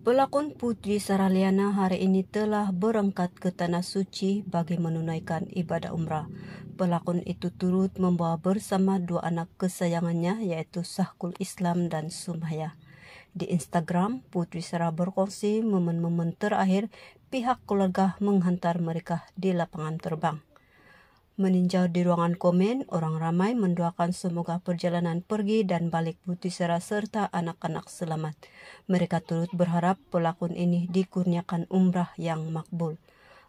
Pelakon Putri Saraliana hari ini telah berangkat ke Tanah Suci bagi menunaikan ibadah umrah. Pelakon itu turut membawa bersama dua anak kesayangannya iaitu Sahkul Islam dan Sumaya. Di Instagram, Putri Sarah berkongsi momen-momen terakhir pihak keluarga menghantar mereka di lapangan terbang. Meninjau di ruangan komen, orang ramai mendoakan semoga perjalanan pergi dan balik Butisera serta anak-anak selamat. Mereka turut berharap pelakon ini dikurniakan umrah yang makbul.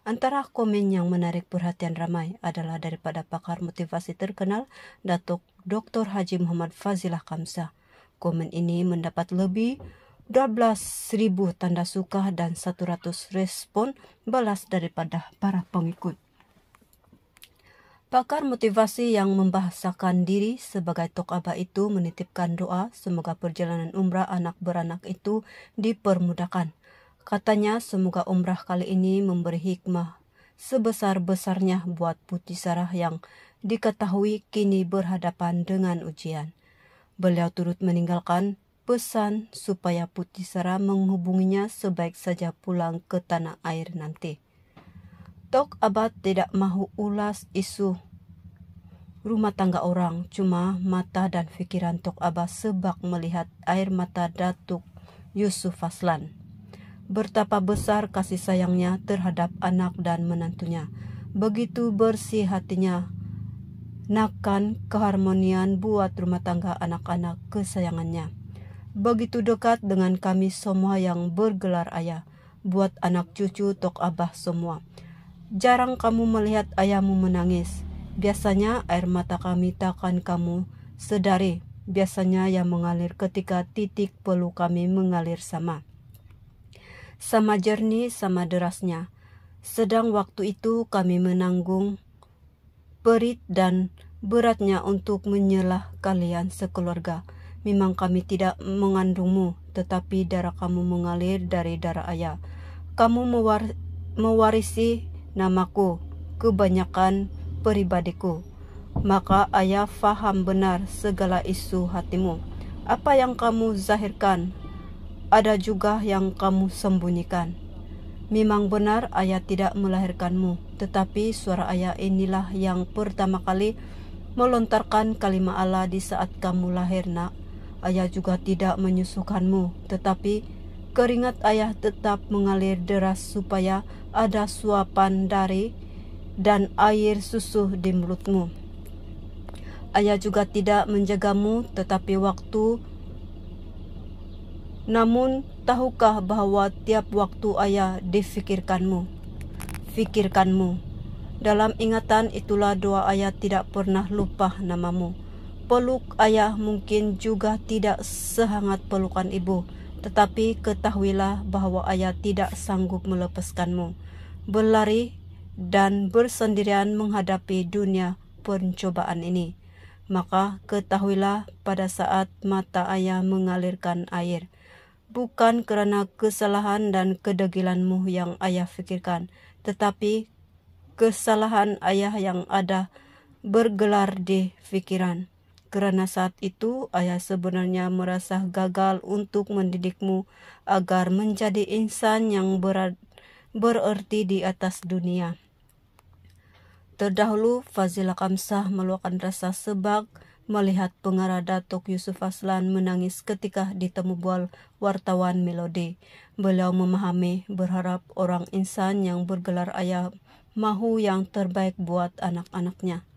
Antara komen yang menarik perhatian ramai adalah daripada pakar motivasi terkenal Datuk Dr. Haji Muhammad Fazilah Kamsah. Komen ini mendapat lebih 12,000 tanda suka dan 100 respon balas daripada para pengikut. Pakar motivasi yang membahasakan diri sebagai Tok abah itu menitipkan doa semoga perjalanan umrah anak beranak itu dipermudahkan. Katanya semoga umrah kali ini memberi hikmah sebesar-besarnya buat putih sarah yang diketahui kini berhadapan dengan ujian. Beliau turut meninggalkan pesan supaya putih sarah menghubunginya sebaik saja pulang ke tanah air nanti. Tok about tidak mahu ulas isu rumah tangga orang cuma mata dan fikiran Tok Abah sebab melihat air mata Datuk Yusuf Aslan. Bertapa besar kasih sayangnya terhadap anak dan menantunya. Begitu bersih hatinya nakan keharmonian buat rumah tangga anak-anak kesayangannya. Begitu dekat dengan kami semua yang bergelar ayah buat anak cucu Tok Abah semua. Jarang kamu melihat ayahmu menangis. Biasanya air mata kami takkan kamu sedari. Biasanya yang mengalir ketika titik pelu kami mengalir sama. Sama jernih, sama derasnya. Sedang waktu itu kami menanggung perit dan beratnya untuk menyelah kalian sekeluarga. Memang kami tidak mengandungmu, tetapi darah kamu mengalir dari darah ayah. Kamu mewar mewarisi namaku, kebanyakan peribadiku. Maka ayah faham benar segala isu hatimu. Apa yang kamu zahirkan, ada juga yang kamu sembunyikan. Memang benar ayah tidak melahirkanmu, tetapi suara ayah inilah yang pertama kali melontarkan kalimat Allah di saat kamu lahir nak. Ayah juga tidak menyusukanmu, tetapi keringat ayah tetap mengalir deras supaya ada suapan dari dan air susu di mulutmu. Ayah juga tidak menjagamu tetapi waktu namun tahukah bahwa tiap waktu ayah difikirkanmu. Fikirkanmu. Dalam ingatan itulah doa ayah tidak pernah lupa namamu. Peluk ayah mungkin juga tidak sehangat pelukan ibu. Tetapi ketahuilah bahwa ayah tidak sanggup melepaskanmu. Berlari dan bersendirian menghadapi dunia pencobaan ini. Maka ketahuilah pada saat mata ayah mengalirkan air. Bukan kerana kesalahan dan kedegilanmu yang ayah fikirkan. Tetapi kesalahan ayah yang ada bergelar di fikiran kerana saat itu ayah sebenarnya merasa gagal untuk mendidikmu agar menjadi insan yang berad, bererti di atas dunia. Terdahulu, Fazila Kamsah meluahkan rasa sebab melihat pengarah Datuk Yusuf Aslan menangis ketika ditemu bual wartawan Melodi. Beliau memahami berharap orang insan yang bergelar ayah mahu yang terbaik buat anak-anaknya.